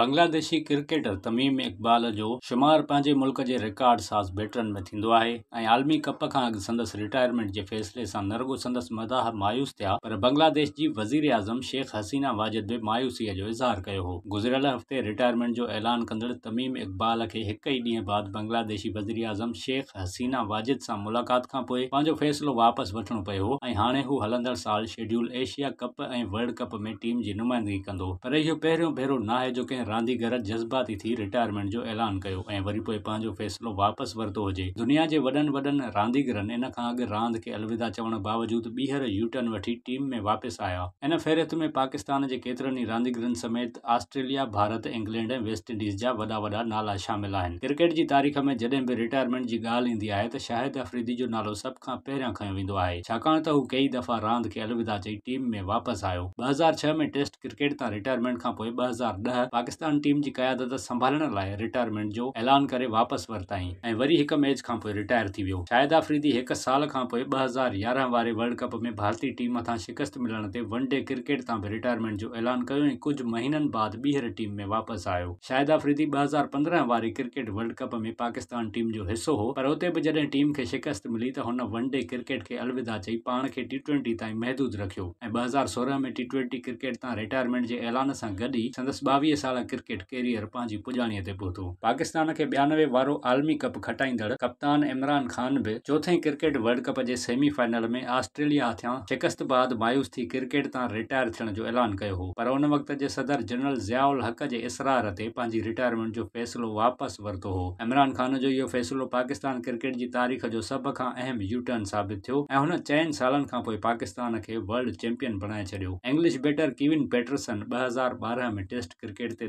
Bangladeshi cricketer Tamim Iqbal जो शुमार पंहिंजे मुल्क़ जे रिकॉर्ड साज़ भेटनि में थींदो आहे ऐं आलमी कप खां अॻु संदसि रिटायरमेंट जे फ़ैसिले सां नरगो संदसि मदाह मायूस थिया पर बंग्लादेश जी आज़म शेख हसीना वाजिद बि मायूसीअ जो इज़हार कयो हो गुज़िरियल हफ़्ते रिटायरमेंट जो ऐलान कंदड़ तमीम इक़बाल खे हिक ई ॾींहुं बाद बांग्लादेशी वज़ीर आज़म शेख हसीना वाजिद सां मुलाक़ात खां पोइ पंहिंजो फ़ैसिलो वापसि वठणो पियो हो ऐं हाणे हू हलंदड़ साल शेड्यूल एशिया कप ऐं वर्ल्ड कप में टीम जी नुमाइंदगी कंदो पर इहो पहिरियों भेरो नाहे जो कंहिं रांदीगर जज़्बाती थी रिटायरमेंट जो ऐलान कयो ऐं वरी पोइ पंहिंजो फ़ैसिलो वापसि वरितो हुजे दुनिया जे वॾनि वॾनि रांदीगरनि इन खां अॻु के अलविदा चवण बावजूद ॿीहर यूटर्न वठी टीम में वापस आया इन फ़हिरिस्त में पाकिस्तान के केतिरनि ही रांदीगरनि समेत ऑस्ट्रेलिया भारत इंग्लैंड ऐं वेस्ट इंडीज़ जा नाला शामिल आहिनि क्रिकेट की तारीख़ में जॾहिं भी रिटायरमेंट की ॻाल्हि है आहे शाहिद अफरीदी जो नालो सब का पहिरियां खो वो है छाकाणि कई दफ़ा रांदि खे अलविदा चई टीम में वापस आयो ॿ हज़ार छह में टेस्ट क्रिकेट तां रिटायरमेंट खां हज़ार ॾह पाकिस्तान पाकिस्तान टीम जी क्यादत संभालण लाइ रिटायरमेंट जो ऐलान करे वापसि वरिताईं ऐं वरी हिकु मैच खां पोइ रिटायर थी वियो शाहिद आफरीदी हिकु साल खां पोइ ॿ हज़ार यारहं वारे वर्ल्ड कप में भारतीय टीम मथां शिकस्त मिलण ते वनडे क्रिकेट तां बि रिटायरमेंट जो ऐलान कयो ऐं कुझु महीननि बाद ॿीहर टीम में वापसि आयो शाहिद आफरीदी ॿ हज़ार पंद्रहं वारे क्रिकेट वर्ल्ड कप में पाकिस्तान टीम जो हिसो हो पर हुते बि जॾहिं टीम खे शिकस्त मिली त हुन वनडे क्रिकेट खे अलविदा चई पाण खे टी ट्वेंटी ताईं महदूद रखियो ऐं ॿ हज़ार सोरहं में टी ट्वेंटी क्रिकेट तां रिटायरमेंट जे ऐलान सां गॾु ई संदसि ॿावीह साल क्रिकेट कैरियर पंहिंजी पुॼाणीअ ते पहुतो पाकिस्तान खे ॿियानवे वारो आलमी कप खटाईंदड़ कप्तान इमरान ख़ान बि चोथें क्रिकेट वर्ल्ड कप जे सेमीफाइनल में ऑस्ट्रेलिया हथियां शिकस्त बाद मायूस थी क्रिकेट तां रिटायर थियण जो ऐलान कयो हो पर उन वक़्त जे सदर जनरल ज़ियाउल हक़ जे इसरार ते पंहिंजी रिटायरमेंट जो फ़ैसिलो वापसि वरितो हो इमरान ख़ान जो इहो फ़ैसिलो पाकिस्तान क्रिकेट की तारीख़ जो सभ खां अहम यूटर्न साबित थियो ऐं हुन चइनि पाकिस्तान खे वर्ल्ड चैंपियन बणाए छॾियो इंग्लिश बैटर किविन पेटरसन ॿ हज़ार ॿारहं में टेस्ट क्रिकेट ते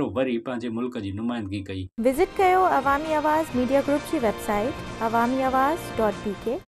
भेरो वरी पांजे मुल्क जी नुमाइंदगी कई विज़िट कयो अवामी आवाज़ मीडिया ग्रुप की website Awami Awaz dot P के